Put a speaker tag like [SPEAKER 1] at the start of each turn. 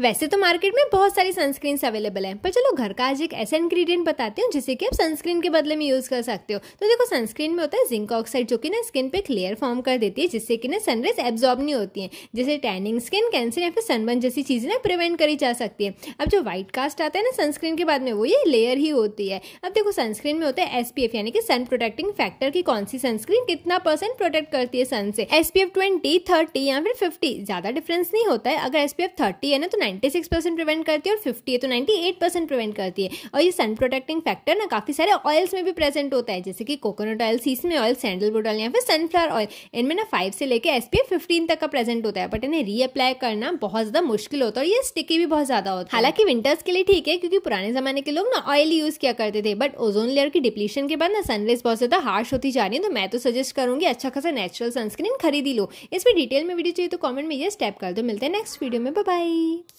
[SPEAKER 1] वैसे तो मार्केट में बहुत सारी सनस्क्रीन अवेलेबल हैं पर चलो घर का आज एक ऐसा इंग्रेडिएंट बताती हूँ जिसे कि आप सनस्क्रीन के बदले में यूज़ कर सकते हो तो देखो सनस्क्रीन में होता है जिंक ऑक्साइड जो कि ना स्किन पे एक लेयर फॉर्म कर देती है जिससे कि ना सनरेज एब्जॉर्ब नहीं होती है जैसे टैनिंग स्किन कैंसर या फिर सनबर्न जैसी चीज़ें ना प्रिवेंट करी जा सकती है अब जो व्हाइट कास्ट आता है ना सनस्क्रीन के बाद में वो ये लेयर ही होती है अब देखो सनस्क्रीन में होता है एस यानी कि सन प्रोटेक्टिंग फैक्टर की कौन सी सनस्क्रीन कितना परसेंट प्रोटेक्ट करती है सन से एस पी या फिर फिफ्टी ज़्यादा डिफरेंस नहीं होता है अगर एस पी है ना तो नाइन्टी सिक्स परसेंट प्रिवेंट करती है और फिफ्टी है तो नाइन्टी एट परसेंट प्रिवेंट करती है और ये सन प्रोटेक्टिंग फैक्टर ना काफ़ी सारे ऑयल्स में भी प्रेजेंट होता है जैसे कि coconut oil sesame oil sandalwood oil या फिर सनफ्लावर ऑयल इनमें ना फाइव से लेकर एस पी तक का प्रेजेंट होता है बट इन्हें रीअप्लाई करना बहुत ज़्यादा मुश्किल होता है और ये स्टिकी भी बहुत ज़्यादा होता है हालांकि विंटर्स के लिए ठीक है क्योंकि पुराने ज़माने के लोग ना ऑयल यूज़ किया करते थे बट ओजोन लेयर की डिप्लीशन के बाद ना सनरेज बहुत ज़्यादा हार्श होती जा रही है तो मैं तो सजेस्ट करूंगी अच्छा खासा नेचुरल सनस्क्रीन खरीदी लो इस पर डिटेल में वीडियो चाहिए तो कॉमेंट में ये स्टेप कर दो मिलते हैं नेक्स्ट वीडियो में बाय